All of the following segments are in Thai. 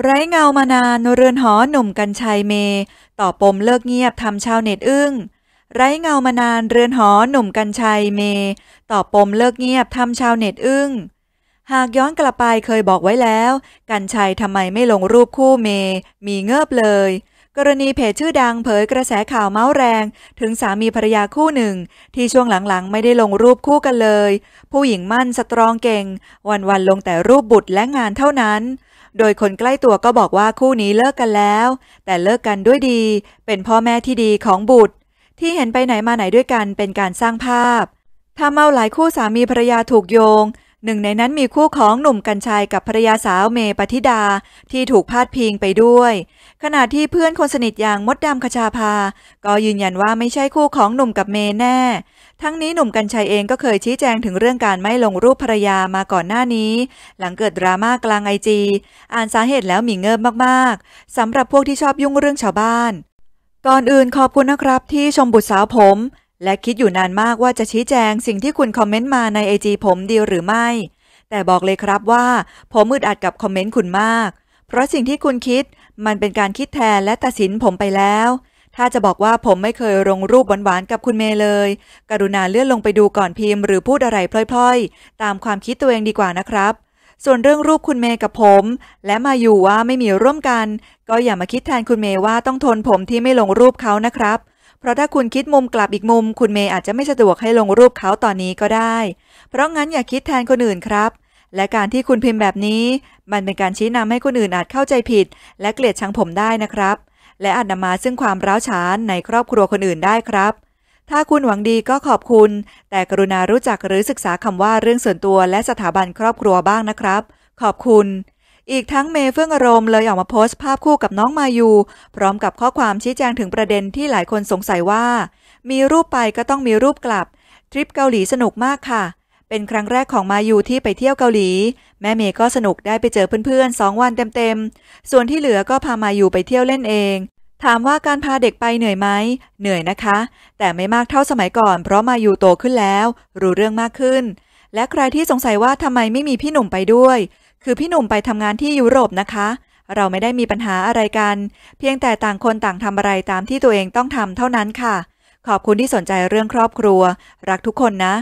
ไร้เงามานานเรือนหอหนุ่มกัญชัยเม ต่อปมเลิกเงียบทำชาวเน็ตอึ้งไร้เงามานานเรือนหอหนุ่มกัญชัยเม ต่อปมเลิกเงียบทำชาวเน็ตอึ้งหากย้อนกลับไปเคยบอกไว้แล้ว กัญชัยทำไมไม่ลงรูปคู่เม มีเงือบเลยกรณีเพจชื่อดังเผยกระแสข่าวเมาส์แรงถึงสามีภรรยาคู่หนึ่งที่ช่วงหลังๆ ไม่ได้ลงรูปคู่กันเลย ผู้หญิงมั่นสตรองเก่งวันๆ ลงแต่รูปบุตรและงานเท่านั้น โดยคนใกล้ตัวก็บอกว่าคู่นี้เลิกกันแล้ว แต่เลิกกันด้วยดี เป็นพ่อแม่ที่ดีของบุตร ที่เห็นไปไหนมาไหนด้วยกันเป็นการสร้างภาพ ถ้าเมาหลายคู่สามีภรรยาถูกโยงหนึ่งในนั้นมีคู่ของหนุ่มกัญชัยกับภรรยาสาวเมปฏิดา ที่ถูกพาดพิงไปด้วย ขณะที่เพื่อนคนสนิทอย่างมดดำคชาภาก็ยืนยันว่าไม่ใช่คู่ของหนุ่มกับเมแน่ ทั้งนี้หนุ่มกัญชัยเองก็เคยชี้แจงถึงเรื่องการไม่ลงรูปภรรยามาก่อนหน้านี้ หลังเกิดดราม่ากลางไอจีอ่านสาเหตุแล้วมีเงิบมากๆสำหรับพวกที่ชอบยุ่งเรื่องชาวบ้านก่อนอื่นขอบคุณนะครับที่ชมบุตรสาวผมและคิดอยู่นานมากว่าจะชี้แจงสิ่งที่คุณคอมเมนต์มาในไอจีผมดีหรือไม่ แต่บอกเลยครับว่าผมมืดอัดกับคอมเมนต์คุณมาก เพราะสิ่งที่คุณคิดมันเป็นการคิดแทนและตัดสินผมไปแล้ว ถ้าจะบอกว่าผมไม่เคยลงรูปหวานๆกับคุณเมย์เลย กรุณาเลื่อนลงไปดูก่อนพิมพ์หรือพูดอะไรพล่อยๆ ตามความคิดตัวเองดีกว่านะครับ ส่วนเรื่องรูปคุณเมย์กับผม และมาอยู่ว่าไม่มีร่วมกัน ก็อย่ามาคิดแทนคุณเมย์ว่าต้องทนผมที่ไม่ลงรูปเขานะครับเพราะถ้าคุณคิดมุมกลับอีกมุม คุณเมย์อาจจะไม่สะดวกให้ลงรูปเขาตอนนี้ก็ได้ เพราะงั้นอย่าคิดแทนคนอื่นครับ และการที่คุณพิมพ์แบบนี้ มันเป็นการชี้นำให้คนอื่นอาจเข้าใจผิด และเกลียดชังผมได้นะครับ และอาจนำมาซึ่งความร้าวฉานในครอบครัวคนอื่นได้ครับ ถ้าคุณหวังดีก็ขอบคุณ แต่กรุณารู้จักหรือศึกษาคำว่าเรื่องส่วนตัว และสถาบันครอบครัวบ้างนะครับ ขอบคุณอีกทั้งเมเฟื่องอารมณ์เลยออกมาโพสต์ภาพคู่กับน้องมายูพร้อมกับข้อความชี้แจงถึงประเด็นที่หลายคนสงสัยว่า มีรูปไปก็ต้องมีรูปกลับ ทริปเกาหลีสนุกมากค่ะ เป็นครั้งแรกของมายูที่ไปเที่ยวเกาหลี แม่เมย์ก็สนุกได้ไปเจอเพื่อนๆสองวันเต็มๆ ส่วนที่เหลือก็พามายูไปเที่ยวเล่นเอง ถามว่าการพาเด็กไปเหนื่อยไหมเหนื่อยนะคะ แต่ไม่มากเท่าสมัยก่อน เพราะมายูโตขึ้นแล้วรู้เรื่องมากขึ้น และใครที่สงสัยว่าทำไมไม่มีพี่หนุ่มไปด้วยคือพี่หนุ่มไปทำงานที่ยุโรปนะคะ เราไม่ได้มีปัญหาอะไรกัน เพียงแต่ต่างคนต่างทำอะไรตามที่ตัวเองต้องทำเท่านั้นค่ะ ขอบคุณที่สนใจเรื่องครอบครัว รักทุกคนนะ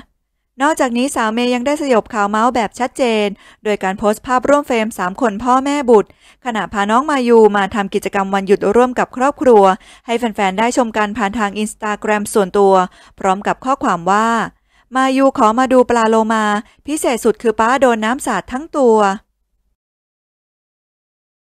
นอกจากนี้สาวเมย์ยังได้สยบข่าวเมาส์แบบชัดเจน โดยการโพสต์ภาพร่วมเฟรม 3 คนพ่อแม่บุตรขณะพาน้องมายูมาทำกิจกรรมวันหยุดร่วมกับครอบครัว ให้แฟนๆได้ชมกันผ่านทางอินสตาแกรมส่วนตัว พร้อมกับข้อความว่า มายูขอมาดูปลาโลมา พิเศษสุดคือป้าโดนน้ำสาดทั้งตัว